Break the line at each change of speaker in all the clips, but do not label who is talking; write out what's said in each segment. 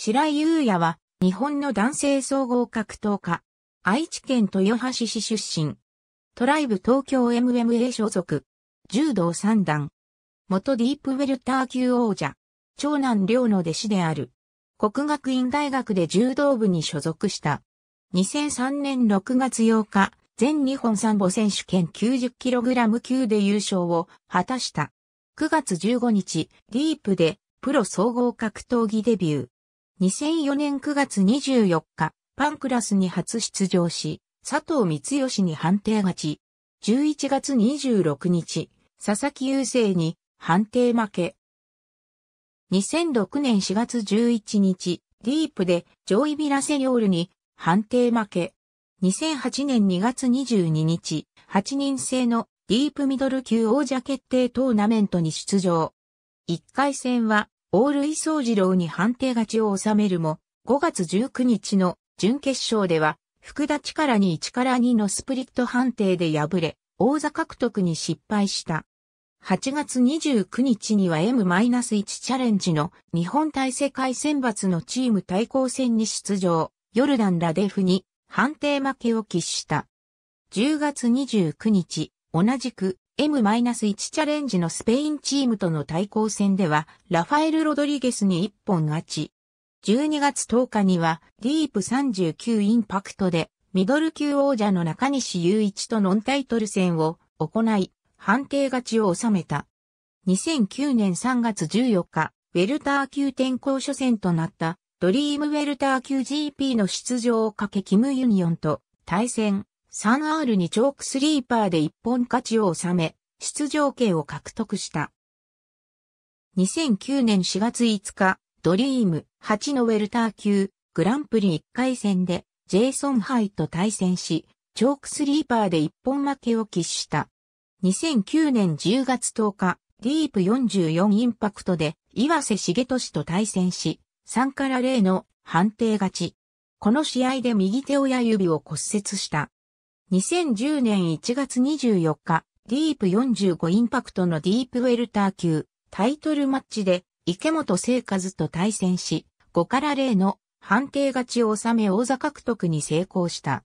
白井優也は、日本の男性総合格闘家。愛知県豊橋市出身。トライブ東京 MMA 所属。柔道三段。元ディープウェルター級王者。長男両の弟子である。国学院大学で柔道部に所属した。2003年6月8日、全日本三母選手権 90kg 級で優勝を果たした。9月15日、ディープでプロ総合格闘技デビュー。2004年9月24日、パンクラスに初出場し、佐藤光義に判定勝ち。11月26日、佐々木雄星に判定負け。2006年4月11日、ディープでジョイ・ビラセリョールに判定負け。2008年2月22日、8人制のディープミドル級王者決定トーナメントに出場。1回戦はオールイソージローに判定勝ちを収めるも、5月19日の準決勝では、福田力に1から2のスプリット判定で敗れ、王座獲得に失敗した。8月29日には M-1 チャレンジの日本対世界選抜のチーム対抗戦に出場、ヨルダン・ラデフに判定負けを喫した。10月29日、同じく M-1 チャレンジのスペインチームとの対抗戦では、ラファエル・ロドリゲスに一本勝ち。12月10日には、ディープ39インパクトで、ミドル級王者の中西雄一とノンタイトル戦を行い、判定勝ちを収めた。2009年3月14日、ウェルター級転校初戦となった、ドリームウェルター級 GP の出場をかけキムユニオンと対戦。3 r にチョークスリーパーで一本勝ちを収め、出場権を獲得した。2009年4月5日、ドリーム8のウェルター級グランプリ1回戦でジェイソン・ハイと対戦し、チョークスリーパーで一本負けを喫した。2009年10月10日、ディープ44インパクトで岩瀬茂俊と対戦し、3から0の判定勝ち。この試合で右手親指を骨折した。2010年1月24日、ディープ45インパクトのディープウェルター級タイトルマッチで池本聖和と対戦し、5から0の判定勝ちを収め王座獲得に成功した。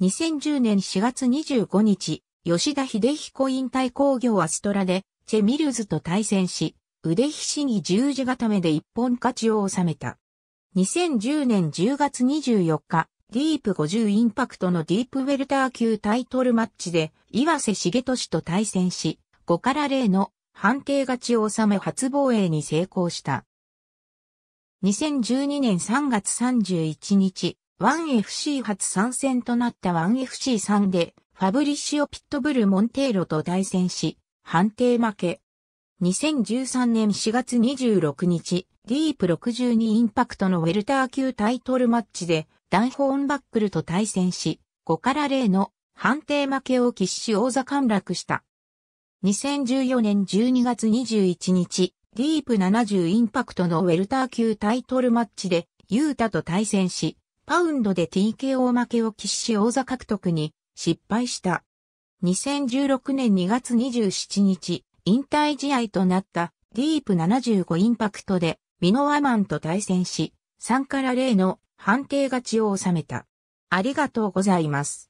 2010年4月25日、吉田秀彦引退工業アストラでチェ・ミルズと対戦し、腕ひしぎ十字固めで一本勝ちを収めた。2010年10月24日、ディープ50インパクトのディープウェルター級タイトルマッチで、岩瀬重俊と対戦し、5から0の判定勝ちを収め初防衛に成功した。2012年3月31日、1FC 初参戦となった 1FC3 で、ファブリッシオ・ピットブル・モンテーロと対戦し、判定負け。2013年4月26日、ディープ62インパクトのウェルター級タイトルマッチで、ダンホーンバックルと対戦し、5から0の判定負けを喫し王座陥落した。2014年12月21日、ディープ70インパクトのウェルター級タイトルマッチで、ユータと対戦し、パウンドで TKO 負けを喫し王座獲得に失敗した。2016年2月27日、引退試合となったディープ75インパクトでミノワマンと対戦し、3から0の判定勝ちを収めた。ありがとうございます。